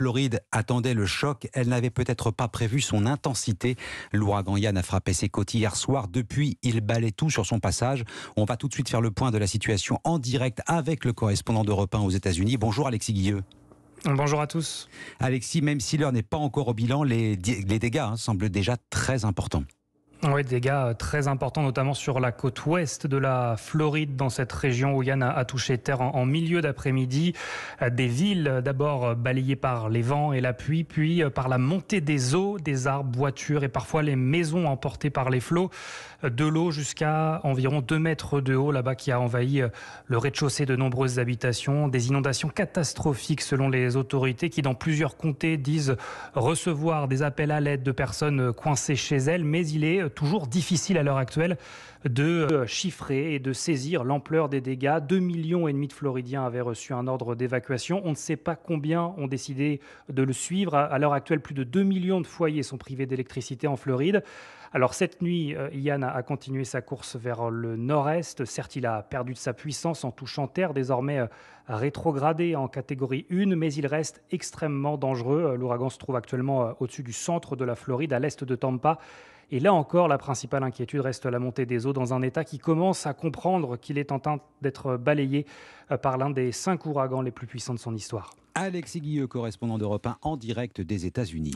Floride attendait le choc. Elle n'avait peut-être pas prévu son intensité. L'ouragan Yann a frappé ses côtes hier soir. Depuis, il balait tout sur son passage. On va tout de suite faire le point de la situation en direct avec le correspondant d'Europe 1 aux États-Unis. Bonjour Alexis Guilleux. Bonjour à tous. Alexis, même si l'heure n'est pas encore au bilan, les, dégâts hein, semblent déjà très importants. Oui, dégâts euh, très importants, notamment sur la côte ouest de la Floride, dans cette région où Yann a, touché terre en, milieu d'après-midi. Euh, des villes euh, d'abord balayées par les vents et la pluie, puis par la montée des eaux, des arbres, voitures et parfois les maisons emportées par les flots. De l'eau jusqu'à environ 2 mètres de haut là-bas qui a envahi le rez-de-chaussée de nombreuses habitations. Des inondations catastrophiques selon les autorités qui dans plusieurs comtés disent recevoir des appels à l'aide de personnes coincées chez elles, mais il est toujours difficile à l'heure actuelle de euh, chiffrer et de saisir l'ampleur des dégâts. 2 millions et demi de Floridiens avaient reçu un ordre d'évacuation. On ne sait pas combien ont décidé de le suivre. À l'heure actuelle, plus de 2 millions de foyers sont privés d'électricité en Floride. Alors cette nuit, euh, Ian a continué sa course vers le nord-est. Certes, il a perdu de sa puissance en touchant terre, désormais euh, rétrogradé en catégorie 1, mais il reste extrêmement dangereux. L'ouragan se trouve actuellement au-dessus du centre de la Floride, à l'est de Tampa. Et là encore, la principale inquiétude reste la montée des eaux dans un État qui commence à comprendre qu'il est en train d'être balayé euh, par l'un des cinq ouragans les plus puissants de son histoire. Alexis Guilleux, correspondant d'Europe 1 en direct des États-Unis.